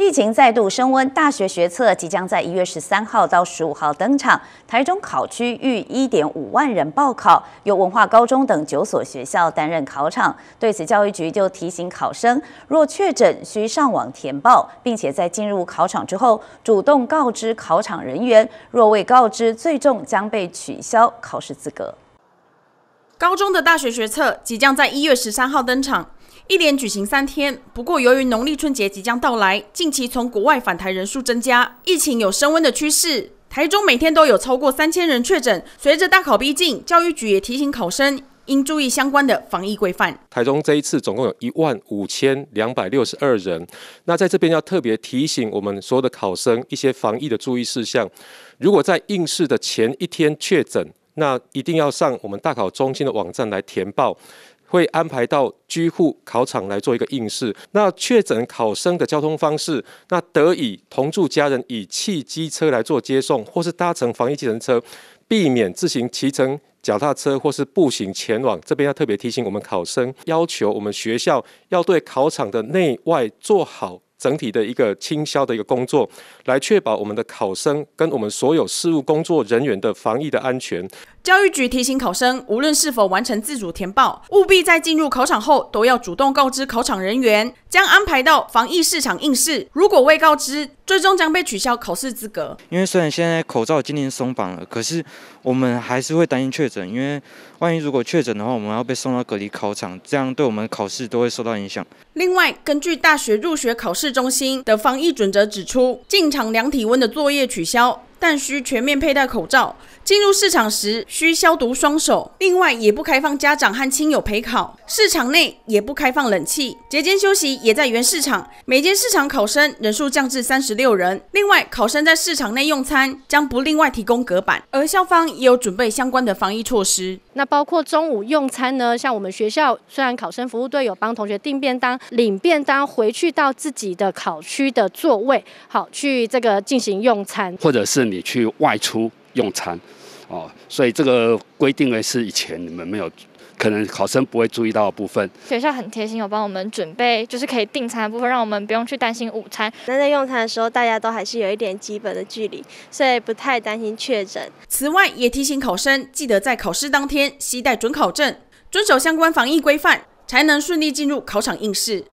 疫情再度升温，大学学测即将在一月十三号到十五号登场。台中考区逾一点五万人报考，由文化高中等九所学校担任考场。对此，教育局就提醒考生，若确诊需上网填报，并且在进入考场之后主动告知考场人员，若未告知，最终将被取消考试资格。高中的大学学测即将在一月十三号登场。一连举行三天，不过由于农历春节即将到来，近期从国外返台人数增加，疫情有升温的趋势。台中每天都有超过三千人确诊，随着大考逼近，教育局也提醒考生应注意相关的防疫规范。台中这一次总共有一万五千两百六十二人，那在这边要特别提醒我们所有的考生一些防疫的注意事项。如果在应试的前一天确诊，那一定要上我们大考中心的网站来填报。会安排到居户考场来做一个应试。那确诊考生的交通方式，那得以同住家人以汽机车来做接送，或是搭乘防疫自程车，避免自行骑乘脚踏车或是步行前往。这边要特别提醒我们考生，要求我们学校要对考场的内外做好。整体的一个清消的一个工作，来确保我们的考生跟我们所有事务工作人员的防疫的安全。教育局提醒考生，无论是否完成自主填报，务必在进入考场后都要主动告知考场人员，将安排到防疫市场应试。如果未告知，最终将被取消考试资格，因为虽然现在口罩今年松绑了，可是我们还是会担心确诊，因为万一如果确诊的话，我们要被送到隔离考场，这样对我们考试都会受到影响。另外，根据大学入学考试中心的防疫准则指出，进场量体温的作业取消，但需全面佩戴口罩。进入市场时需消毒双手，另外也不开放家长和亲友陪考，市场内也不开放冷气，节间休息也在原市场，每间市场考生人数降至三十六人。另外，考生在市场内用餐将不另外提供隔板，而校方也有准备相关的防疫措施。那包括中午用餐呢？像我们学校虽然考生服务队有帮同学订便当、领便当回去到自己的考区的座位，好去这个进行用餐，或者是你去外出。用餐，哦，所以这个规定呢是以前你们没有，可能考生不会注意到的部分。学校很贴心，有帮我们准备，就是可以订餐的部分，让我们不用去担心午餐。那在用餐的时候，大家都还是有一点基本的距离，所以不太担心确诊。此外，也提醒考生记得在考试当天携带准考证，遵守相关防疫规范，才能顺利进入考场应试。